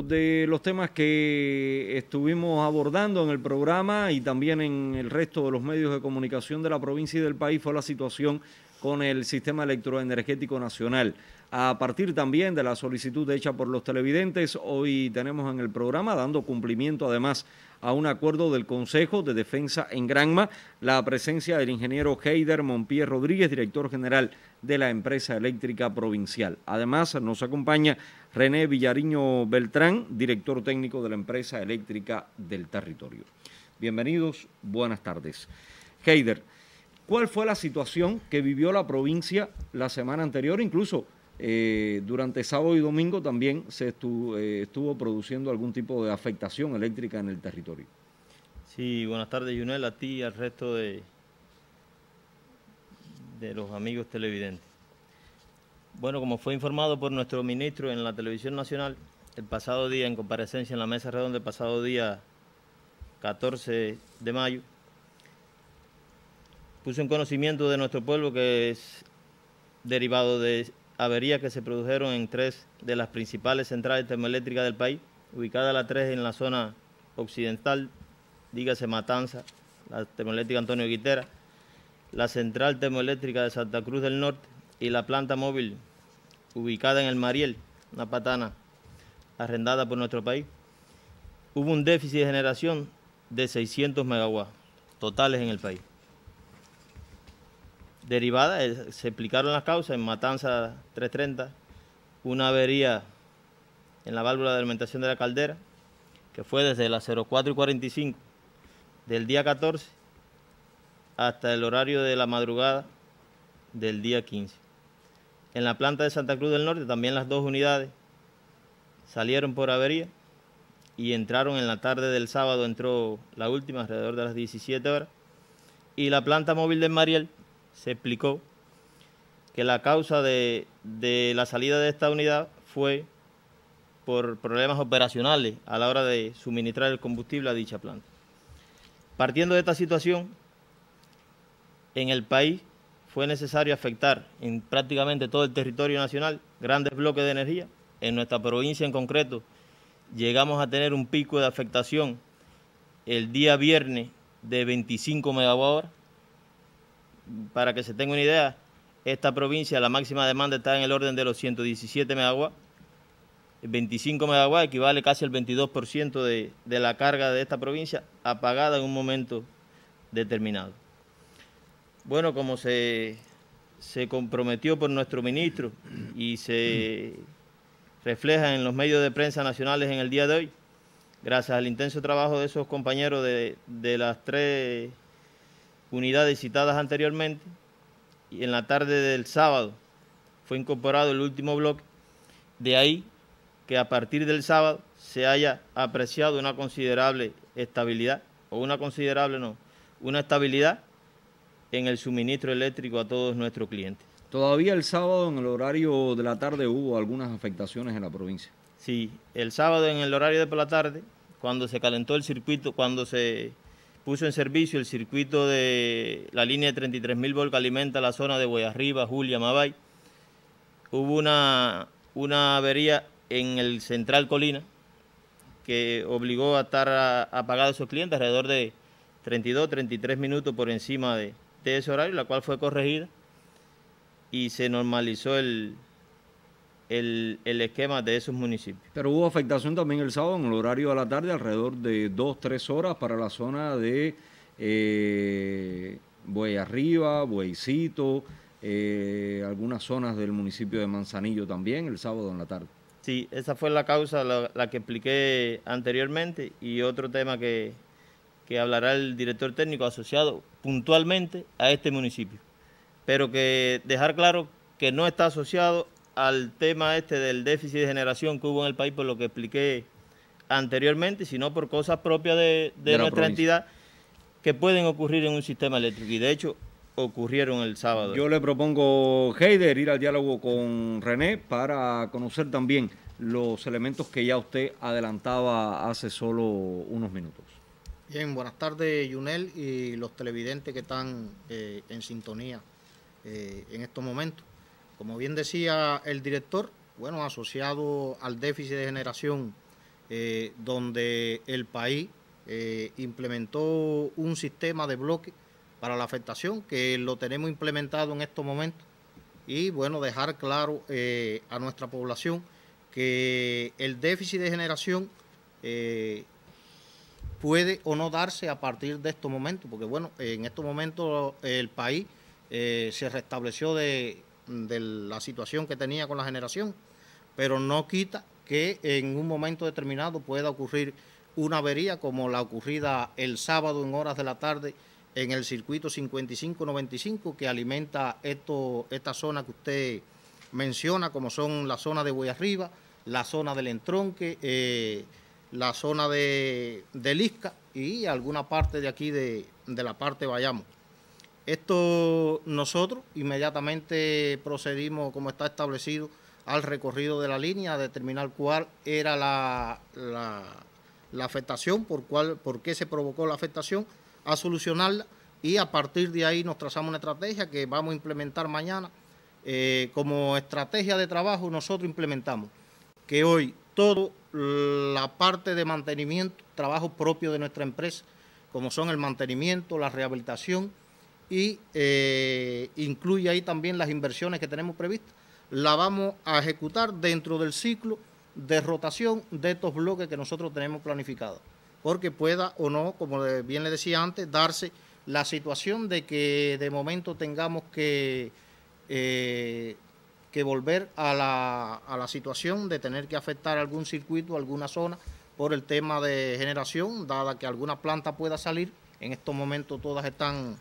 de los temas que estuvimos abordando en el programa y también en el resto de los medios de comunicación de la provincia y del país fue la situación con el sistema electroenergético nacional a partir también de la solicitud hecha por los televidentes. Hoy tenemos en el programa, dando cumplimiento además a un acuerdo del Consejo de Defensa en Granma, la presencia del ingeniero Heider Monpier Rodríguez, director general de la empresa eléctrica provincial. Además, nos acompaña René Villariño Beltrán, director técnico de la empresa eléctrica del territorio. Bienvenidos, buenas tardes. Heider, ¿cuál fue la situación que vivió la provincia la semana anterior? Incluso eh, durante sábado y domingo también se eh, estuvo, produciendo algún tipo de afectación eléctrica en el territorio. Sí, buenas tardes, Junel, a ti y al resto de, de los amigos televidentes. Bueno, como fue informado por nuestro ministro en la televisión nacional, el pasado día, en comparecencia en la mesa redonda, el pasado día 14 de mayo, puso en conocimiento de nuestro pueblo que es derivado de averías que se produjeron en tres de las principales centrales termoeléctricas del país, ubicada la tres en la zona occidental, dígase Matanza, la termoeléctrica Antonio Guitera, la central termoeléctrica de Santa Cruz del Norte y la planta móvil ubicada en el Mariel, una patana arrendada por nuestro país, hubo un déficit de generación de 600 megawatts totales en el país. Derivada, se explicaron las causas en Matanza 330, una avería en la válvula de alimentación de la caldera, que fue desde las 04 y 45 del día 14 hasta el horario de la madrugada del día 15. En la planta de Santa Cruz del Norte también las dos unidades salieron por avería y entraron en la tarde del sábado, entró la última alrededor de las 17 horas, y la planta móvil de Mariel se explicó que la causa de, la salida de esta unidad fue por problemas operacionales a la hora de suministrar el combustible a dicha planta. Partiendo de esta situación, en el país fue necesario afectar en prácticamente todo el territorio nacional grandes bloques de energía. En nuestra provincia en concreto llegamos a tener un pico de afectación el día viernes de 25 megawatt para que se tenga una idea, esta provincia la máxima demanda está en el orden de los 117 megawatts. 25 megawatts equivale casi al 22% de, de la carga de esta provincia apagada en un momento determinado. Bueno, como se, se comprometió por nuestro ministro y se refleja en los medios de prensa nacionales en el día de hoy, gracias al intenso trabajo de esos compañeros de, de las tres unidades citadas anteriormente y en la tarde del sábado fue incorporado el último bloque. De ahí que a partir del sábado se haya apreciado una considerable estabilidad, o una considerable no, una estabilidad en el suministro eléctrico a todos nuestros clientes. Todavía el sábado en el horario de la tarde hubo algunas afectaciones en la provincia. Sí, el sábado en el horario de la tarde, cuando se calentó el circuito, cuando se puso en servicio el circuito de la línea de 33.000 volt que alimenta la zona de Guayarriba, Julia, Mabay. Hubo una, una avería en el Central Colina que obligó a estar apagado a, sus clientes alrededor de 32, 33 minutos por encima de, de ese horario, la cual fue corregida y se normalizó el, el, esquema de esos municipios. Pero hubo afectación también el sábado en el horario de la tarde, alrededor de dos, tres horas para la zona de eh, Buey Arriba, Bueycito, eh, algunas zonas del municipio de Manzanillo también el sábado en la tarde. Sí, esa fue la causa, la, que expliqué anteriormente y otro tema que, que hablará el director técnico asociado puntualmente a este municipio. Pero que dejar claro que no está asociado al tema este del déficit de generación que hubo en el país, por lo que expliqué anteriormente, sino por cosas propias de, nuestra entidad que pueden ocurrir en un sistema eléctrico. Y de hecho, ocurrieron el sábado. Yo le propongo, Heider, ir al diálogo con René para conocer también los elementos que ya usted adelantaba hace solo unos minutos. Bien, buenas tardes, Yunel, y los televidentes que están eh, en sintonía eh, en estos momentos. Como bien decía el director, bueno, asociado al déficit de generación, eh, donde el país eh, implementó un sistema de bloque para la afectación que lo tenemos implementado en estos momentos y bueno, dejar claro eh, a nuestra población que el déficit de generación puede o no darse a partir de estos momentos, porque bueno, en estos momentos el país se restableció de de la situación que tenía con la generación, pero no quita que en un momento determinado pueda ocurrir una avería como la ocurrida el sábado en horas de la tarde en el circuito 5595 que alimenta esta zona que usted menciona, como son la zona de Arriba, la zona del Entronque, eh, la zona de, de Lisca y alguna parte de aquí de, la parte vayamos. Esto nosotros inmediatamente procedimos como está establecido al recorrido de la línea a determinar cuál era la, afectación, por, cuál, por qué se provocó la afectación, a solucionarla y a partir de ahí nos trazamos una estrategia que vamos a implementar mañana. Eh, como estrategia de trabajo nosotros implementamos que hoy toda la parte de mantenimiento, trabajo propio de nuestra empresa, como son el mantenimiento, la rehabilitación, y eh, incluye ahí también las inversiones que tenemos previstas. La vamos a ejecutar dentro del ciclo de rotación de estos bloques que nosotros tenemos planificados, porque pueda o no, como bien le decía antes, darse la situación de que de momento tengamos que, eh, que volver a la, a la situación de tener que afectar algún circuito, alguna zona, por el tema de generación, dada que alguna planta pueda salir. En estos momentos todas están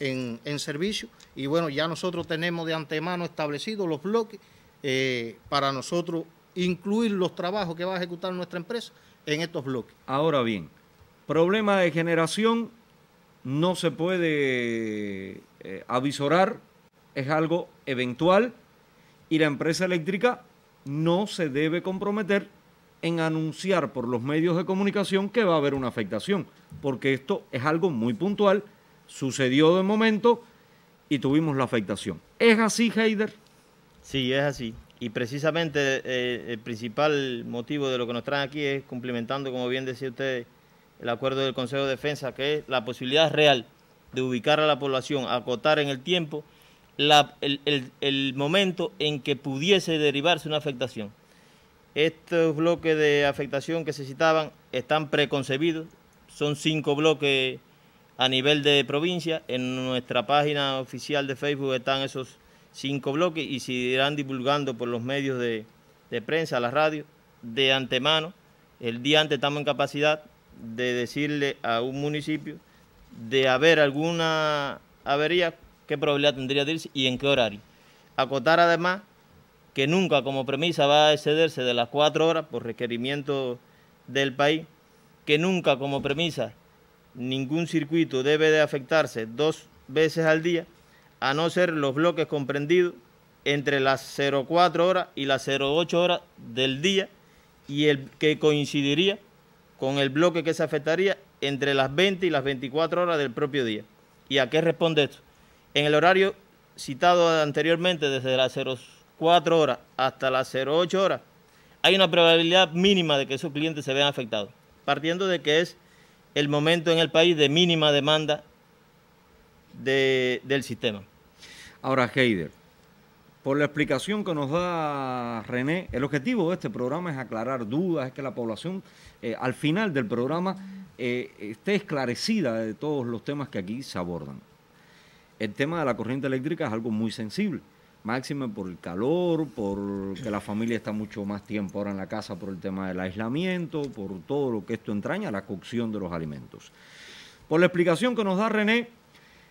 en, servicio. Y bueno, ya nosotros tenemos de antemano establecidos los bloques eh, para nosotros incluir los trabajos que va a ejecutar nuestra empresa en estos bloques. Ahora bien, problema de generación no se puede eh, avisorar, es algo eventual y la empresa eléctrica no se debe comprometer en anunciar por los medios de comunicación que va a haber una afectación, porque esto es algo muy puntual Sucedió de momento y tuvimos la afectación. ¿Es así, Heider? Sí, es así. Y precisamente eh, el principal motivo de lo que nos traen aquí es cumplimentando, como bien decía usted, el acuerdo del Consejo de Defensa, que es la posibilidad real de ubicar a la población, acotar en el tiempo el, el, momento en que pudiese derivarse una afectación. Estos bloques de afectación que se citaban están preconcebidos, son cinco bloques a nivel de provincia. En nuestra página oficial de Facebook están esos cinco bloques y se irán divulgando por los medios de, prensa, la radio, de antemano. El día antes estamos en capacidad de decirle a un municipio de haber alguna avería, qué probabilidad tendría de irse y en qué horario. Acotar además que nunca como premisa va a excederse de las cuatro horas por requerimiento del país, que nunca como premisa ningún circuito debe de afectarse dos veces al día, a no ser los bloques comprendidos entre las 04 horas y las 08 horas del día y el que coincidiría con el bloque que se afectaría entre las 20 y las 24 horas del propio día. ¿Y a qué responde esto? En el horario citado anteriormente, desde las 04 horas hasta las 08 horas, hay una probabilidad mínima de que esos clientes se vean afectados, partiendo de que es el momento en el país de mínima demanda del sistema. Ahora, Heider, por la explicación que nos da René, el objetivo de este programa es aclarar dudas, es que la población eh, al final del programa eh, esté esclarecida de todos los temas que aquí se abordan. El tema de la corriente eléctrica es algo muy sensible Máxima por el calor, por que la familia está mucho más tiempo ahora en la casa por el tema del aislamiento, por todo lo que esto entraña, la cocción de los alimentos. Por la explicación que nos da René,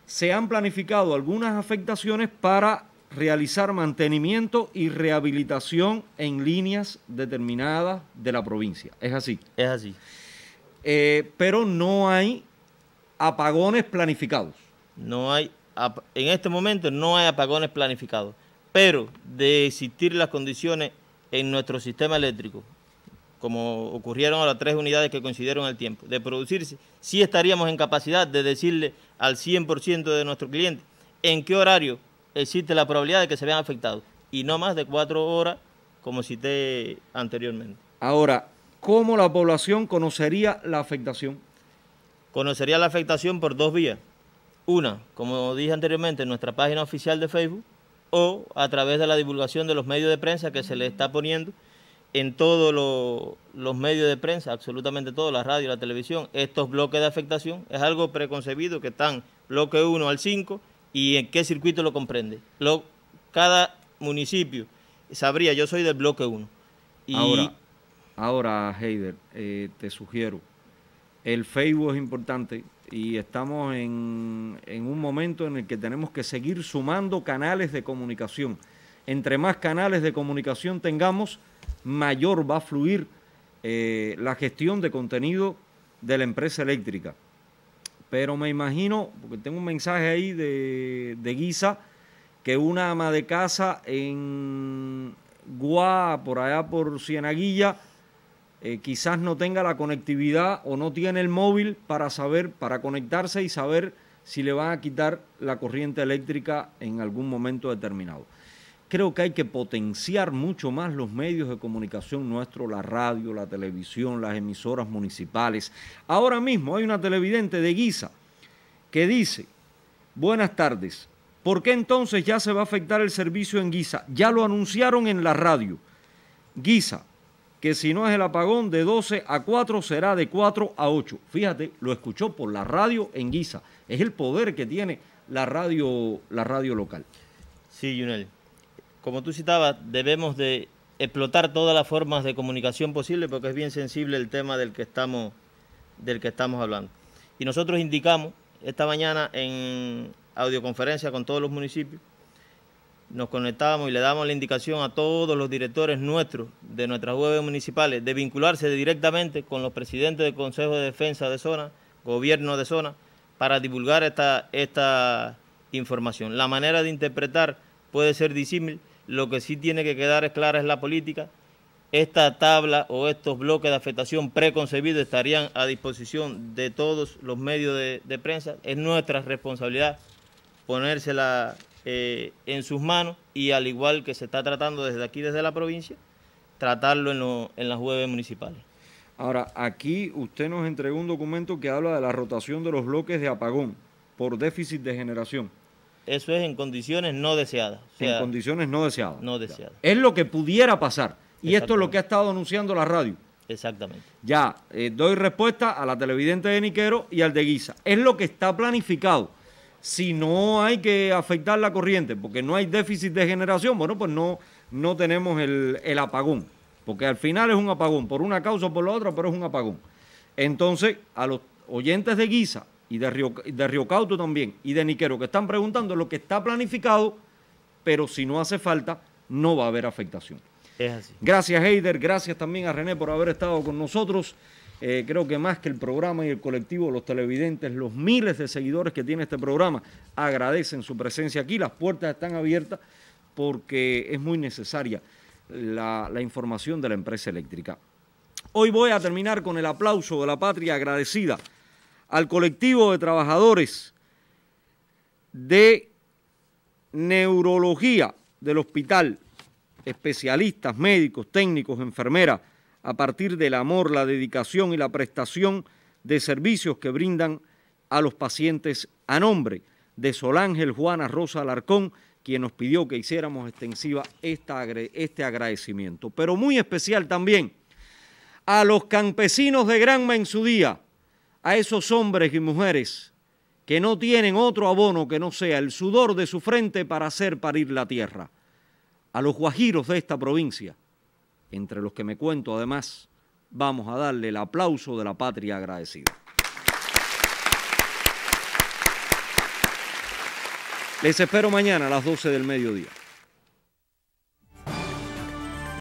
se han planificado algunas afectaciones para realizar mantenimiento y rehabilitación en líneas determinadas de la provincia. ¿Es así? Es así. Eh, pero no hay apagones planificados. No hay, en este momento no hay apagones planificados pero de existir las condiciones en nuestro sistema eléctrico, como ocurrieron a las tres unidades que coincidieron el tiempo, de producirse, sí estaríamos en capacidad de decirle al 100% de nuestro cliente en qué horario existe la probabilidad de que se vean afectados, y no más de cuatro horas, como cité anteriormente. Ahora, ¿cómo la población conocería la afectación? Conocería la afectación por dos vías. Una, como dije anteriormente, en nuestra página oficial de Facebook, o a través de la divulgación de los medios de prensa que se le está poniendo en todos los medios de prensa, absolutamente todos, la radio, la televisión, estos bloques de afectación, es algo preconcebido que están bloque 1 al 5 y en qué circuito lo comprende. cada municipio sabría, yo soy del bloque 1. Y ahora, ahora Heider, eh, te sugiero, el Facebook es importante y estamos en, un momento en el que tenemos que seguir sumando canales de comunicación. Entre más canales de comunicación tengamos, mayor va a fluir eh, la gestión de contenido de la empresa eléctrica. Pero me imagino, porque tengo un mensaje ahí de, de Guisa, que una ama de casa en Guá, por allá por Cienaguilla, eh, quizás no tenga la conectividad o no tiene el móvil para saber, para conectarse y saber si le van a quitar la corriente eléctrica en algún momento determinado. Creo que hay que potenciar mucho más los medios de comunicación nuestros, la radio, la televisión, las emisoras municipales. Ahora mismo hay una televidente de Guisa que dice, buenas tardes, ¿por qué entonces ya se va a afectar el servicio en Guisa? Ya lo anunciaron en la radio. Guisa, que si no es el apagón de 12 a 4, será de 4 a 8. Fíjate, lo escuchó por la radio en Guisa. Es el poder que tiene la radio, la radio local. Sí, Junel. Como tú citabas, debemos de explotar todas las formas de comunicación posible porque es bien sensible el tema del que estamos, del que estamos hablando. Y nosotros indicamos esta mañana en audioconferencia con todos los municipios nos conectamos y le damos la indicación a todos los directores nuestros de nuestras webs municipales de vincularse directamente con los presidentes del Consejo de Defensa de Zona, gobierno de zona, para divulgar esta, esta información. La manera de interpretar puede ser disímil, lo que sí tiene que quedar es clara es la política. Esta tabla o estos bloques de afectación preconcebidos estarían a disposición de todos los medios de, de prensa. Es nuestra responsabilidad ponérsela eh, en sus manos y al igual que se está tratando desde aquí, desde la provincia, tratarlo en, las jueves municipales. Ahora, aquí usted nos entregó un documento que habla de la rotación de los bloques de apagón por déficit de generación. Eso es en condiciones no deseadas. en condiciones no deseadas. No deseadas. Es lo que pudiera pasar. Y esto es lo que ha estado anunciando la radio. Exactamente. Ya, eh, doy respuesta a la televidente de Niquero y al de Guisa. Es lo que está planificado si no hay que afectar la corriente, porque no hay déficit de generación, bueno, pues no, no tenemos el, apagón, porque al final es un apagón, por una causa o por la otra, pero es un apagón. Entonces, a los oyentes de Guisa y de Río, Cauto también y de Niquero que están preguntando lo que está planificado, pero si no hace falta, no va a haber afectación. Es así. Gracias, Heider. Gracias también a René por haber estado con nosotros. Eh, creo que más que el programa y el colectivo, los televidentes, los miles de seguidores que tiene este programa, agradecen su presencia aquí. Las puertas están abiertas porque es muy necesaria la información de la empresa eléctrica. Hoy voy a terminar con el aplauso de la patria agradecida al colectivo de trabajadores de neurología del hospital, especialistas, médicos, técnicos, enfermeras, a partir del amor, la dedicación y la prestación de servicios que brindan a los pacientes a nombre de Solángel Juana Rosa Alarcón, quien nos pidió que hiciéramos extensiva este agradecimiento. Pero muy especial también a los campesinos de Granma en su día, a esos hombres y mujeres que no tienen otro abono que no sea el sudor de su frente para hacer parir la tierra, a los guajiros de esta provincia, entre los que me cuento además, vamos a darle el aplauso de la patria agradecida. Les espero mañana a las 12 del mediodía.